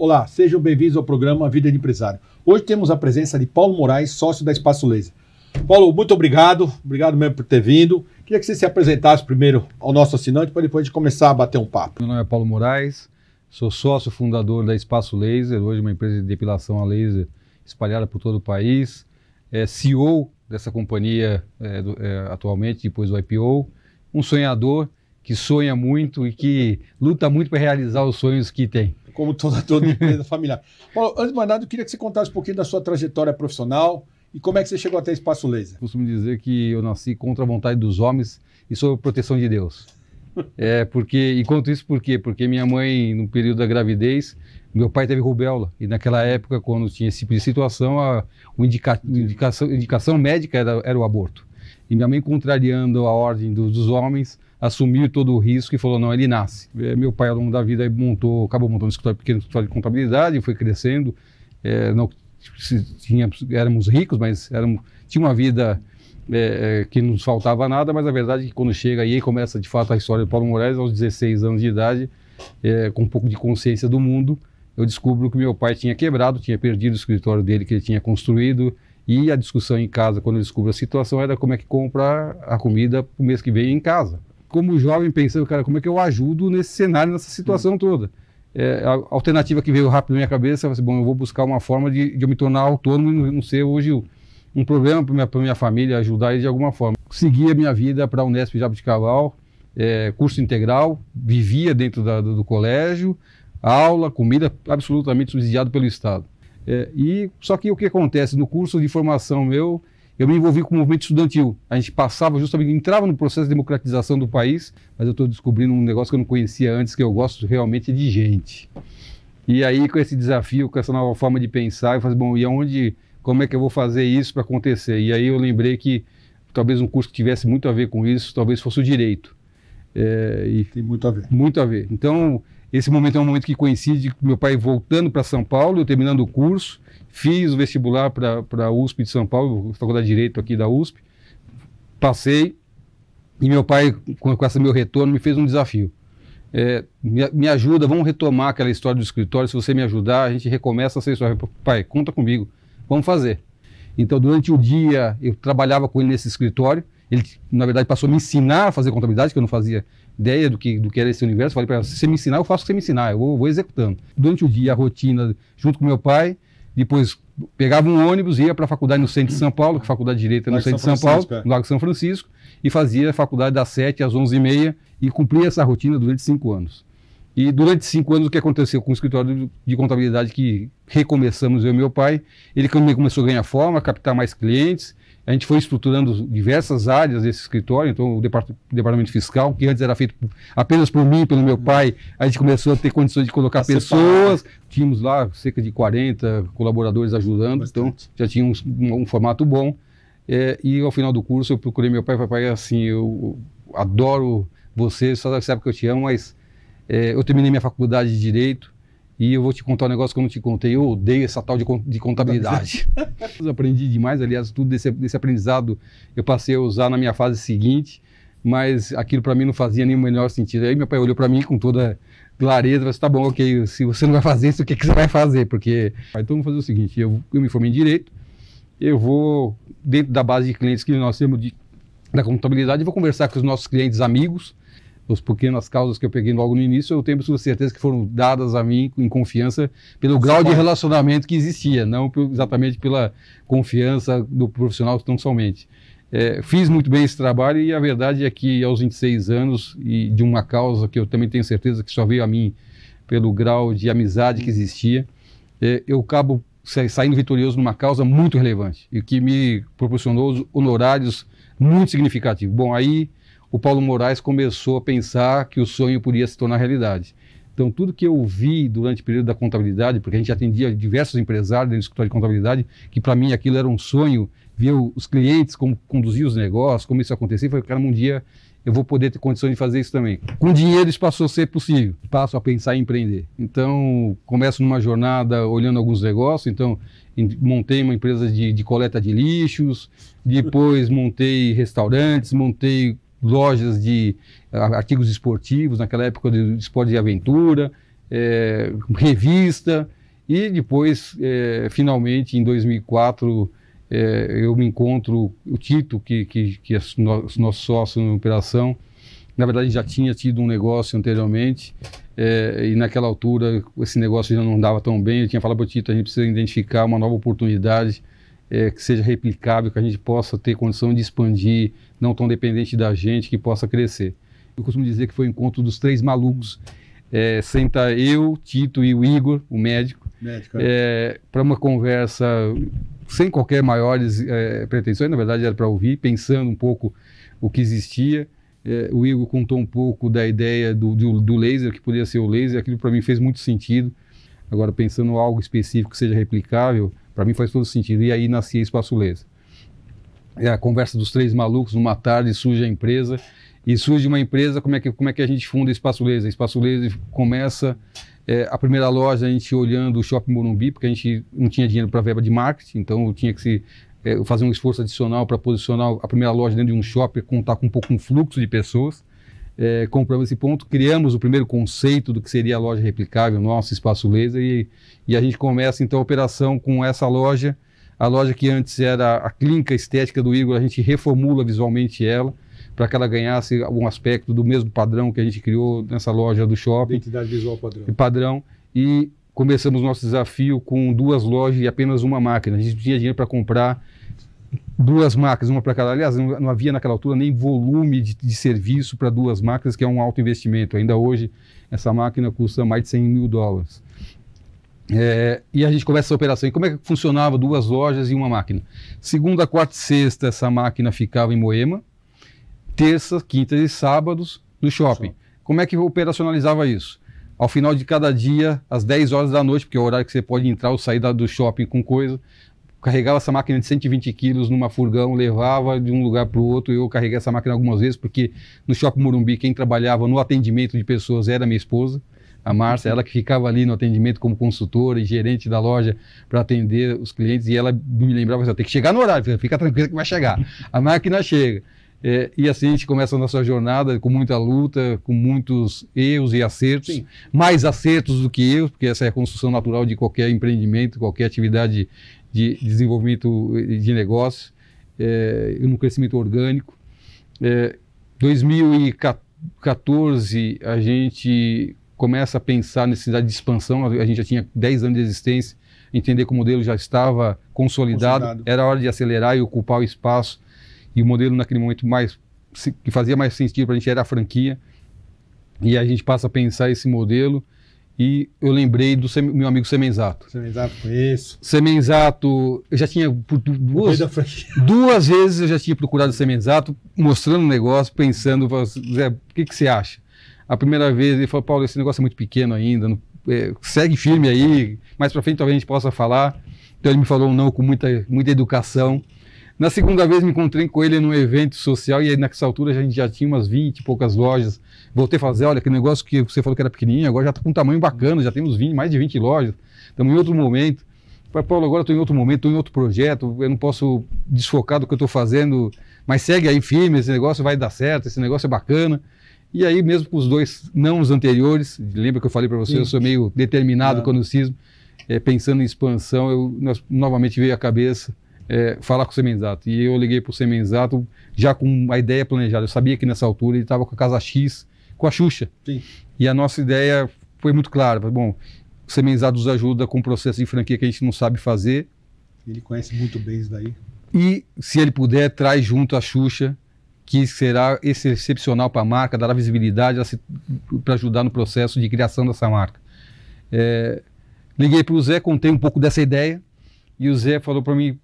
Olá, sejam bem-vindos ao programa Vida de Empresário. Hoje temos a presença de Paulo Moraes, sócio da Espaço Laser. Paulo, muito obrigado, obrigado mesmo por ter vindo. Queria que você se apresentasse primeiro ao nosso assinante para depois a gente começar a bater um papo. Meu nome é Paulo Moraes, sou sócio fundador da Espaço Laser, hoje uma empresa de depilação a laser espalhada por todo o país. É CEO dessa companhia é, do, é, atualmente, depois do IPO. Um sonhador que sonha muito e que luta muito para realizar os sonhos que tem como toda, toda empresa familiar. Paulo, antes de mais nada, eu queria que você contasse um pouquinho da sua trajetória profissional e como é que você chegou até Espaço Laser. Eu costumo dizer que eu nasci contra a vontade dos homens e sob a proteção de Deus. É, porque, e conto isso por quê? Porque minha mãe, no período da gravidez, meu pai teve rubéola. E naquela época, quando tinha esse tipo de situação, a indica, indicação, indicação médica era, era o aborto. E minha mãe, contrariando a ordem do, dos homens, assumiu todo o risco e falou: não, ele nasce. É, meu pai, ao longo da vida, montou, acabou montando um escritório, pequeno escritório de contabilidade, foi crescendo. É, não, tipo, tínhamos, éramos ricos, mas éramos, tinha uma vida é, é que não nos faltava nada, mas a verdade é que quando chega aí começa de fato a história do Paulo Moraes, aos 16 anos de idade, é, com um pouco de consciência do mundo, eu descubro que meu pai tinha quebrado, tinha perdido o escritório dele que ele tinha construído. E a discussão em casa, quando eu descubro a situação, era como é que compra a comida para o mês que vem em casa como jovem, pensando, cara, como é que eu ajudo nesse cenário, nessa situação toda? É, a alternativa que veio rápido na minha cabeça foi assim, bom, eu vou buscar uma forma de, de eu me tornar autônomo e não ser hoje um problema para minha, minha família, ajudar eles de alguma forma. Segui a minha vida para a Unesp Jabuticabal, é, curso integral, vivia dentro da, do, do, colégio, aula, comida absolutamente subsidiado pelo Estado. É, e Só que o que acontece no curso de formação meu, eu me envolvi com o movimento estudantil. A gente passava justamente, entrava no processo de democratização do país, mas eu estou descobrindo um negócio que eu não conhecia antes, que eu gosto realmente de gente. E aí, com esse desafio, com essa nova forma de pensar, eu falei, bom, e aonde, como é que eu vou fazer isso para acontecer? E aí eu lembrei que talvez um curso que tivesse muito a ver com isso, talvez fosse o direito. É, e Tem muito a ver. Muito a ver. Então, esse momento é um momento que coincide com meu pai voltando para São Paulo, eu terminando o curso, fiz o vestibular para a USP de São Paulo, Faculdade de Direito aqui da USP, passei, e meu pai, com, com esse meu retorno, me fez um desafio. É, me, me, ajuda, vamos retomar aquela história do escritório, se você me ajudar, a gente recomeça essa história. Pai, conta comigo, vamos fazer. Então, durante o dia, eu trabalhava com ele nesse escritório, ele, na verdade, passou a me ensinar a fazer contabilidade, que eu não fazia ideia do que, do que era esse universo, falei para ela, se você me ensinar, eu faço o que você me ensinar, eu vou, vou executando. Durante o dia, a rotina, junto com meu pai, depois pegava um ônibus, ia para a faculdade no centro de São Paulo, que é a faculdade de Direito é no Lago centro São de São Paulo, é. no Lago São Francisco, e fazia a faculdade das 7 às 11h30 e cumpria essa rotina durante cinco anos. E durante cinco anos, o que aconteceu com o escritório de contabilidade que recomeçamos, eu e meu pai, ele começou a ganhar forma, a captar mais clientes. A gente foi estruturando diversas áreas desse escritório, então o departamento fiscal, que antes era feito apenas por mim, pelo meu pai, a gente começou a ter condições de colocar pessoas. Tínhamos lá cerca de 40 colaboradores ajudando, então, Bastante. então já tinha um, um, um formato bom. É, e ao final do curso eu procurei meu pai, pai assim, eu adoro você, só sabe que eu te amo, mas é, eu terminei minha faculdade de Direito e eu vou te contar um negócio que eu não te contei. Eu odeio essa tal de, de contabilidade. aprendi demais, aliás, tudo desse, desse aprendizado eu passei a usar na minha fase seguinte, mas aquilo para mim não fazia nem o menor sentido. Aí meu pai olhou para mim com toda clareza, mas assim, tá bom, ok, se você não vai fazer isso, o que, que você vai fazer? Porque, ah, então vamos fazer o seguinte, eu, eu me formei em Direito, eu vou, dentro da base de clientes que nós temos de, da contabilidade, vou conversar com os nossos clientes amigos, as pequenas causas que eu peguei logo no início, eu tenho certeza que foram dadas a mim em confiança pelo Você grau pode... de relacionamento que existia, não exatamente pela confiança do profissional tão somente. É, fiz muito bem esse trabalho e a verdade é que aos 26 anos e de uma causa que eu também tenho certeza que só veio a mim pelo grau de amizade que existia, é, eu acabo saindo vitorioso numa causa muito relevante e que me proporcionou honorários muito significativos. Bom, aí o Paulo Moraes começou a pensar que o sonho podia se tornar realidade. Então, tudo que eu vi durante o período da contabilidade, porque a gente atendia diversos empresários dentro do escritório de contabilidade, que para mim aquilo era um sonho, ver os clientes, como conduzir os negócios, como isso acontecia, foi cara, um dia eu vou poder ter condições de fazer isso também. Com dinheiro isso passou a ser possível. Passo a pensar em empreender. Então, começo numa jornada olhando alguns negócios. Então, montei uma empresa de, de coleta de lixos, depois montei restaurantes, montei lojas de ah, artigos esportivos, naquela época de esporte de aventura, é, revista, e depois, é, finalmente, em 2004, é, eh, eu me encontro, o Tito, que, que, que é nosso sócio na operação, na verdade já tinha tido um negócio anteriormente, é, e naquela altura esse negócio já não dava tão bem. Eu tinha falado para o Tito, a gente precisa identificar uma nova oportunidade é, que seja replicável, que a gente possa ter condição de expandir, não tão dependente da gente, que possa crescer. Eu costumo dizer que foi o encontro dos três malucos. É, senta eu, Tito e o Igor, o médico, médico é. para uma conversa sem qualquer maiores é, pretensões, na verdade era para ouvir, pensando um pouco o que existia. É, o Igor contou um pouco da ideia do, do, do laser, que poderia ser o laser, aquilo para mim fez muito sentido. Agora, pensando em algo específico que seja replicável, para mim faz todo sentido. E aí nascia Laser. É a conversa dos três malucos numa tarde, surge a empresa. E surge uma empresa, como é que, como é que a gente funda Espaço Laser começa é, a primeira loja, a gente olhando o Shopping Morumbi, porque a gente não tinha dinheiro para verba de marketing, então tinha que se é, fazer um esforço adicional para posicionar a primeira loja dentro de um shopping, contar com um pouco um fluxo de pessoas é, compramos esse ponto, criamos o primeiro conceito do que seria a loja replicável, nosso espaço laser, e, e a gente começa então a operação com essa loja. A loja que antes era a clínica estética do Igor, a gente reformula visualmente ela para que ela ganhasse algum aspecto do mesmo padrão que a gente criou nessa loja do shopping. Identidade visual padrão. E padrão. E começamos nosso desafio com duas lojas e apenas uma máquina. A gente não tinha dinheiro para comprar duas máquinas, uma para cada. Aliás, não, havia naquela altura nem volume de, de serviço para duas máquinas, que é um alto investimento. Ainda hoje, essa máquina custa mais de 100 mil dólares. É, e a gente começa essa operação. E como é que funcionava duas lojas e uma máquina? Segunda, quarta e sexta, essa máquina ficava em Moema. Terça, quinta e sábados, no shopping. Como é que operacionalizava isso? Ao final de cada dia, às 10 horas da noite, porque é o horário que você pode entrar ou sair da, do shopping com coisa, carregava essa máquina de 120 quilos numa furgão, levava de um lugar para o outro. Eu carreguei essa máquina algumas vezes, porque no Shopping Morumbi, quem trabalhava no atendimento de pessoas era minha esposa, a Márcia, ela que ficava ali no atendimento como consultora e gerente da loja para atender os clientes. E ela me lembrava assim, tem que chegar no horário, fica tranquila que vai chegar. A máquina chega. É, e assim a gente começa a nossa jornada com muita luta, com muitos erros e acertos, Sim. mais acertos do que erros, porque essa é a construção natural de qualquer empreendimento, qualquer atividade de desenvolvimento de negócios, é, no crescimento orgânico. É, eh, 2014 a gente começa a pensar na necessidade de expansão, a gente já tinha 10 anos de existência, entender que o modelo já estava consolidado, consolidado. era hora de acelerar e ocupar o espaço, e o modelo naquele momento mais que fazia mais sentido para a gente era a franquia, e a gente passa a pensar esse modelo, e eu lembrei do sem, meu amigo Semenzato. Semenzato, conheço. Semenzato, eu já tinha por duas, duas vezes eu já tinha procurado o Semenzato, mostrando o negócio, pensando, assim, Zé, o que, que você acha? A primeira vez ele falou, Paulo, esse negócio é muito pequeno ainda, não, é, segue firme aí, mais para frente talvez a gente possa falar. Então ele me falou um não com muita, muita educação. Na segunda vez me encontrei com ele num evento social e aí, nessa altura a gente já tinha umas 20 e poucas lojas Voltei a fazer, olha, aquele negócio que você falou que era pequenininho, agora já está com um tamanho bacana, já temos 20, mais de 20 lojas, estamos em outro momento. Falei, Paulo, agora estou em outro momento, estou em outro projeto, eu não posso desfocar do que eu estou fazendo, mas segue aí firme, esse negócio vai dar certo, esse negócio é bacana. E aí, mesmo com os dois não os anteriores, lembra que eu falei para você, Sim. eu sou meio determinado quando cismo, é, pensando em expansão, eu, nós, novamente veio à cabeça é, falar com o Semenzato. E eu liguei para o Semenzato já com a ideia planejada. Eu sabia que nessa altura ele estava com a casa X com a Xuxa. Sim. E a nossa ideia foi muito clara. Bom, o Semenzados ajuda com um processo de franquia que a gente não sabe fazer. Ele conhece muito bem isso daí. E, se ele puder, traz junto a Xuxa, que será excepcional para a marca, dará visibilidade para ajudar no processo de criação dessa marca. É, liguei para o Zé, contei um pouco dessa ideia, e o Zé falou para mim,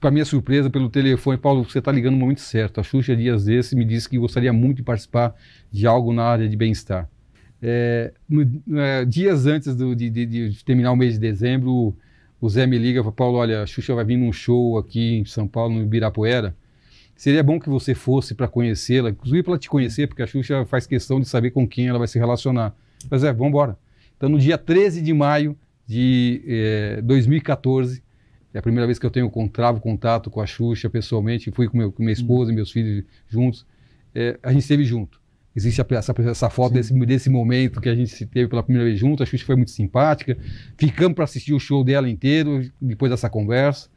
para minha surpresa, pelo telefone, Paulo, você está ligando no momento certo. A Xuxa Dias desse me disse que gostaria muito de participar de algo na área de bem-estar. É, é, dias antes do, de, de, de, terminar o mês de dezembro, o Zé me liga para Paulo, olha, a Xuxa vai vir num show aqui em São Paulo, no Ibirapuera. Seria bom que você fosse para conhecê-la, inclusive para te conhecer, porque a Xuxa faz questão de saber com quem ela vai se relacionar. Mas é, vamos embora. Então, no dia 13 de maio de é, eh, 2014, é a primeira vez que eu tenho contravo contato com a Xuxa pessoalmente, fui com, meu, com minha esposa e meus filhos juntos. É, a gente esteve junto. Existe essa, essa foto desse, desse, momento que a gente se teve pela primeira vez junto. A Xuxa foi muito simpática. Ficamos para assistir o show dela inteiro, depois dessa conversa.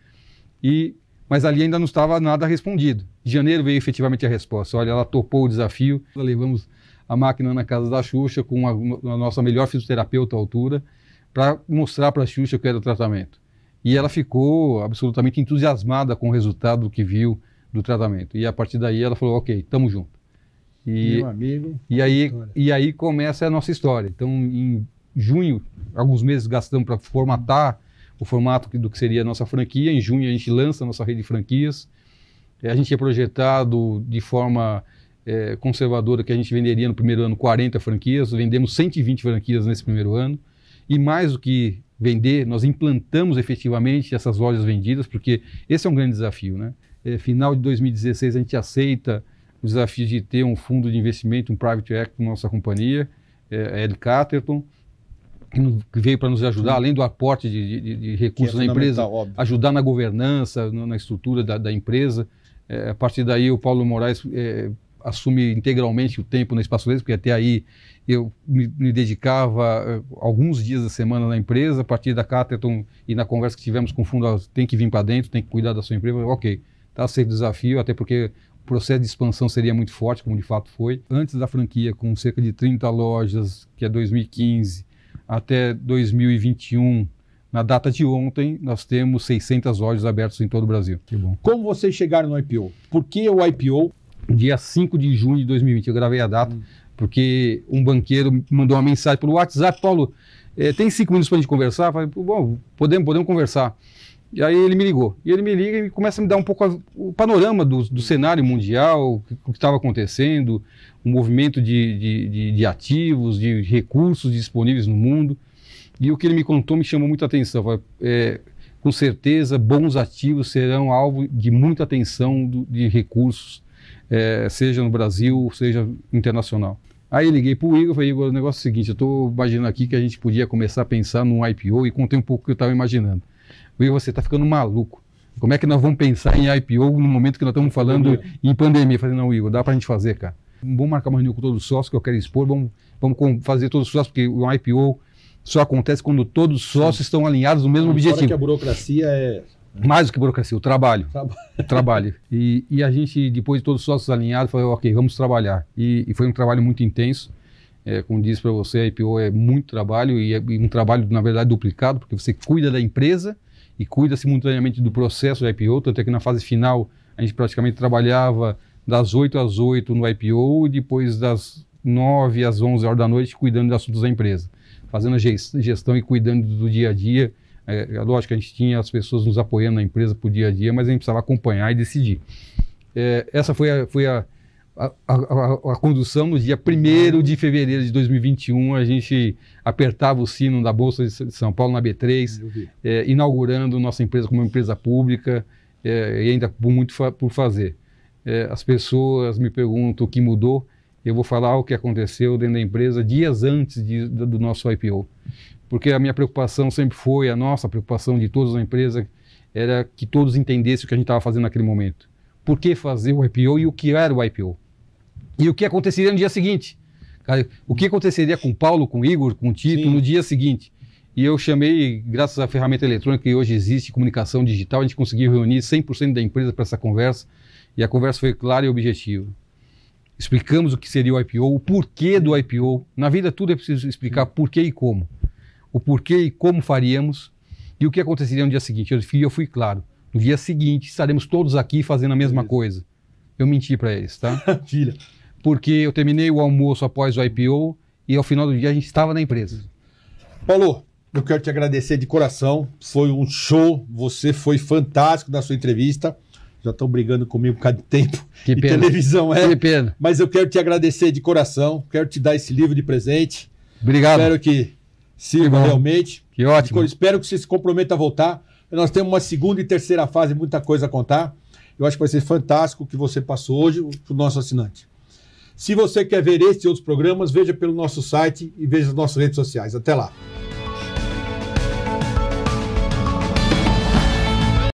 E, mas ali ainda não estava nada respondido. Em janeiro veio efetivamente a resposta. Olha, ela topou o desafio. levamos a máquina na casa da Xuxa com a, a nossa melhor fisioterapeuta à altura para mostrar para a Xuxa o que era o tratamento. E ela ficou absolutamente entusiasmada com o resultado que viu do tratamento. E a partir daí ela falou: ok, tamo junto. E, Meu amigo. E aí, e aí começa a nossa história. Então, em junho, alguns meses gastamos para formatar o formato do que seria a nossa franquia. Em junho, a gente lança a nossa rede de franquias. É, a gente tinha projetado de forma é, conservadora que a gente venderia no primeiro ano 40 franquias, vendemos 120 franquias nesse primeiro ano. E mais do que vender, nós implantamos efetivamente essas lojas vendidas, porque esse é um grande desafio. Né? É, final de 2016, a gente aceita o desafio de ter um fundo de investimento, um private equity na nossa companhia, é, Ed é Catterton, que veio para nos ajudar, além do aporte de, de, de recursos é na empresa, óbvio. ajudar na governança, na estrutura da, da empresa. É, a partir daí, o Paulo Moraes é, assume integralmente o tempo no Espaço Laser, porque até aí eu me, me dedicava eh, alguns dias da semana na empresa, a partir da Caterton e na conversa que tivemos com o fundo, tem que vir para dentro, tem que cuidar da sua empresa, ok, está sendo desafio, até porque o processo de expansão seria muito forte, como de fato foi. Antes da franquia, com cerca de 30 lojas, que é 2015, até 2021, na data de ontem, nós temos 600 lojas abertas em todo o Brasil. Que bom. Como vocês chegaram no IPO? Por que o IPO? dia 5 de junho de 2020. Eu gravei a data, porque um banqueiro mandou uma mensagem pelo WhatsApp: Paulo, eh, tem cinco minutos para a gente conversar? Eu falei: bom, podemos, podemos conversar. E aí ele me ligou. E ele me liga e começa a me dar um pouco a, o panorama do, do, cenário mundial, o que estava acontecendo, o movimento de, de, de, de, ativos, de recursos disponíveis no mundo. E o que ele me contou me chamou muita atenção. Falei, é, com certeza, bons ativos serão alvo de muita atenção do, de recursos é, seja no Brasil, seja internacional. Aí liguei para o Igor e falei, Igor, o negócio é o seguinte, eu estou imaginando aqui que a gente podia começar a pensar num IPO e contei um pouco o que eu estava imaginando. O Igor, você está ficando maluco. Como é que nós vamos pensar em IPO no momento que nós estamos falando pandemia. em pandemia? Eu falei, não, Igor, dá para a gente fazer, cara. Vamos marcar uma reunião com todos os sócios que eu quero expor, vamos, vamos fazer todos os sócios, porque o IPO só acontece quando todos os sócios Sim. estão alinhados no mesmo objetivo. Fora que a burocracia é mais do que burocracia, o trabalho. Trabalho. trabalho. E, e, a gente, depois de todos os sócios alinhados, falou, ok, vamos trabalhar. E, e foi um trabalho muito intenso. É, como disse para você, a IPO é muito trabalho e é um trabalho, na verdade, duplicado, porque você cuida da empresa e cuida simultaneamente do processo da IPO, tanto é que na fase final a gente praticamente trabalhava das 8 às 8 no IPO e depois das 9 às 11 horas da noite cuidando dos assuntos da empresa, fazendo a gestão e cuidando do dia a dia é, é, lógico que a gente tinha as pessoas nos apoiando na empresa por dia a dia, mas a gente precisava acompanhar e decidir. É, essa foi a, foi a, a, a, a, condução no dia 1 de fevereiro de 2021, a gente apertava o sino da Bolsa de São Paulo na B3, é, inaugurando nossa empresa como uma empresa pública é, e ainda por muito fa por fazer. É, as pessoas me perguntam o que mudou, eu vou falar o que aconteceu dentro da empresa dias antes de, do nosso IPO porque a minha preocupação sempre foi, a nossa preocupação de todos as empresa, era que todos entendessem o que a gente estava fazendo naquele momento. Por que fazer o IPO e o que era o IPO? E o que aconteceria no dia seguinte? Cara, o que aconteceria com o Paulo, com o Igor, com o Tito Sim. no dia seguinte? E eu chamei, graças à ferramenta eletrônica que hoje existe, comunicação digital, a gente conseguiu reunir 100% da empresa para essa conversa. E a conversa foi clara e objetiva. Explicamos o que seria o IPO, o porquê do IPO. Na vida tudo é preciso explicar porquê e como o porquê e como faríamos e o que aconteceria no dia seguinte. Eu fui, eu fui claro. No dia seguinte estaremos todos aqui fazendo a mesma coisa. Eu menti para eles, tá? filha Porque eu terminei o almoço após o IPO e ao final do dia a gente estava na empresa. Paulo, eu quero te agradecer de coração. Foi um show. Você foi fantástico na sua entrevista. Já estão brigando comigo por causa de tempo. Que pena. televisão é. Que pena. Mas eu quero te agradecer de coração. Quero te dar esse livro de presente. Obrigado. Espero que sirva tá realmente. Que ótimo. Eu espero que você se comprometa a voltar. Nós temos uma segunda e terceira fase, muita coisa a contar. Eu acho que vai ser fantástico o que você passou hoje para o nosso assinante. Se você quer ver este e outros programas, veja pelo nosso site e veja as nossas redes sociais. Até lá.